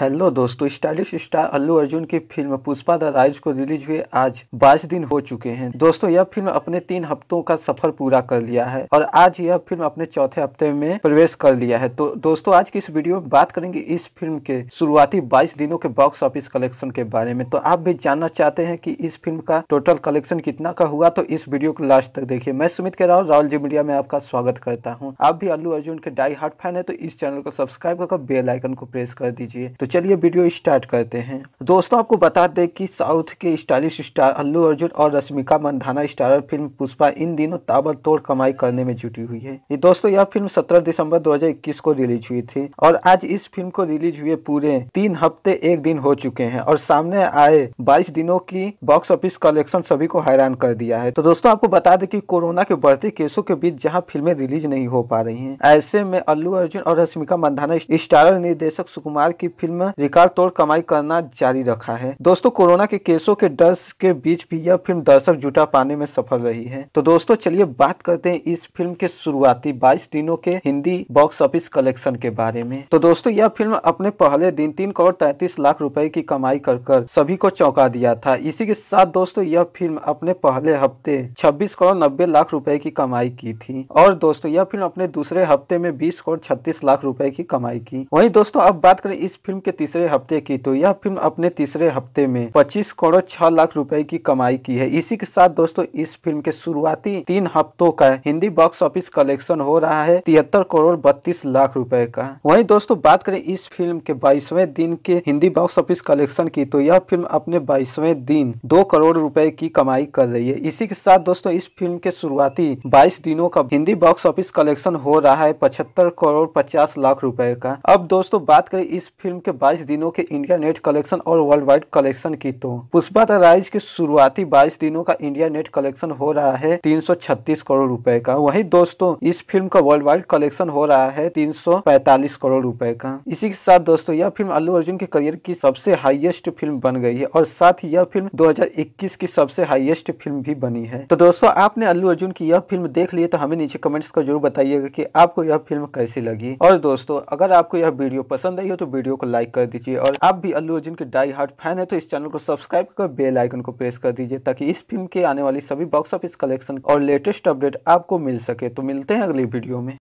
hello दोस्तों stylish star Allu Arjun की film Pushpa the rise को रिलीज हुए आज बाईस दिन हो चुके हैं दोस्तों यह फिल्म अपने तीन हफ्तों का सफर पूरा कर लिया है और आज यह फिल्म अपने चौथे हफ्ते में प्रवेश कर लिया है तो दोस्तों आज की इस वीडियो में बात करेंगे इस फिल्म के शुरुआती बाईस दिनों के बॉक्स ऑफिस कलेक्शन के बारे में तो आप भी जानना चाहते हैं की इस फिल्म का टोटल कलेक्शन कितना का हुआ तो इस वीडियो को लास्ट तक देखिए मैं सुमित के राहुल राहुल जी मीडिया में आपका स्वागत करता हूँ आप भी अल्लू अर्जुन के डाई हार्ट फैन है तो इस चैनल को सब्सक्राइब करके बेल आइकन को प्रेस कर दीजिए तो चलिए वीडियो स्टार्ट करते हैं दोस्तों आपको बता दें कि साउथ के स्टाइलिश स्टार अल्लू अर्जुन और रश्मिका मंदाना स्टारर फिल्म पुष्पा इन दिनों ताबड़तोड़ कमाई करने में जुटी हुई है दोस्तों यह फिल्म 17 दिसंबर 2021 को रिलीज हुई थी और आज इस फिल्म को रिलीज हुए पूरे तीन हफ्ते एक दिन हो चुके हैं और सामने आए बाईस दिनों की बॉक्स ऑफिस कलेक्शन सभी को हैरान कर दिया है तो दोस्तों आपको बता दें की कोरोना के बढ़ते केसों के बीच जहाँ फिल्में रिलीज नहीं हो पा रही है ऐसे में अल्लू अर्जुन और रश्मिका मंदाना स्टारर निर्देशक सुकुमार की फिल्म फिल्म में रिकॉर्ड तोड़ कमाई करना जारी रखा है दोस्तों कोरोना के केसों के डर के बीच भी यह फिल्म दर्शक जुटा पाने में सफल रही है तो दोस्तों चलिए बात करते हैं इस फिल्म के शुरुआती बाईस दिनों के हिंदी बॉक्स ऑफिस कलेक्शन के बारे में तो दोस्तों यह फिल्म अपने पहले दिन तीन करोड़ तैतीस लाख रूपए की कमाई कर कर सभी को चौंका दिया था इसी के साथ दोस्तों यह फिल्म अपने पहले हफ्ते छब्बीस करोड़ नब्बे लाख रूपए की कमाई की थी और दोस्तों यह फिल्म अपने दूसरे हफ्ते में बीस करोड़ छत्तीस लाख रूपए की कमाई की वही दोस्तों अब बात करें इस फिल्म के तीसरे हफ्ते की तो यह फिल्म अपने तीसरे हफ्ते में पच्चीस करोड़ छह लाख रुपए की कमाई की है इसी के साथ दोस्तों इस फिल्म के शुरुआती तीन हफ्तों का हिंदी बॉक्स ऑफिस कलेक्शन हो रहा है तिहत्तर करोड़ बत्तीस लाख रूपए का वही दोस्तों बात करें इस फिल्म के बाईसवें दिन के हिंदी बॉक्स ऑफिस कलेक्शन की तो यह फिल्म अपने बाईसवें दिन दो करोड़ रूपए की कमाई कर रही है इसी के साथ दोस्तों इस फिल्म के शुरुआती बाईस दिनों का हिंदी बॉक्स ऑफिस कलेक्शन हो रहा है पचहत्तर करोड़ पचास लाख रूपए का अब दोस्तों बात करें इस फिल्म के के 22 दिनों के इंडिया नेट कलेक्शन और वर्ल्ड वाइड कलेक्शन की तो पुष्पा द राइज के शुरुआती 22 दिनों का इंडिया नेट कलेक्शन हो रहा है 336 करोड़ रुपए का वहीं दोस्तों इस फिल्म का वर्ल्ड वाइड कलेक्शन हो रहा है 345 करोड़ रुपए का इसी के साथ दोस्तों यह फिल्म अल्लू अर्जुन के करियर की सबसे हाईएस्ट फिल्म बन गई है और साथ ही यह फिल्म 2021 की सबसे हाईएस्ट फिल्म भी बनी है तो दोस्तों आपने अल्लू अर्जुन की यह फिल्म देख ली तो हमें नीचे कमेंट्स का जरूर बताइएगा की आपको यह फिल्म कैसी लगी और दोस्तों अगर आपको यह वीडियो पसंद आई हो तो वीडियो को लाइक लाइक कर दीजिए और आप भी अल्लू अर्जुन के डाई हार्ट फैन है तो इस चैनल को सब्सक्राइब कर बेल आइकन को प्रेस कर दीजिए ताकि इस फिल्म के आने वाली सभी बॉक्स ऑफिस कलेक्शन और लेटेस्ट अपडेट आपको मिल सके तो मिलते हैं अगली वीडियो में